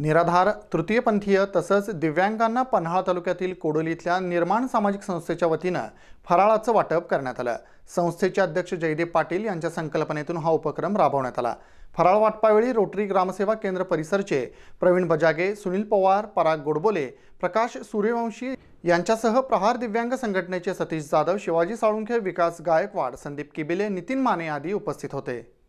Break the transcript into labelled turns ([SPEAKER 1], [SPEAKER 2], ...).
[SPEAKER 1] निराधार तृतीयपंथीय तसंच दिव्यांगांना पन्हाळा तालुक्यातील इथल्या निर्माण सामाजिक संस्थेच्या वतीनं फराळाचं वाटप करण्यात आलं संस्थेचे अध्यक्ष जयदेव पाटील यांच्या संकल्पनेतून हा उपक्रम राबवण्यात आला फराळ वाटपावेळी रोटरी ग्रामसेवा केंद्र परिसरचे प्रवीण बजागे सुनील पवार पराग गोडबोले प्रकाश सूर्यवंशी यांच्यासह प्रहार दिव्यांग संघटनेचे सतीश जाधव शिवाजी साळुंखे विकास गायकवाड संदीप किबिले नितीन माने आदी उपस्थित होते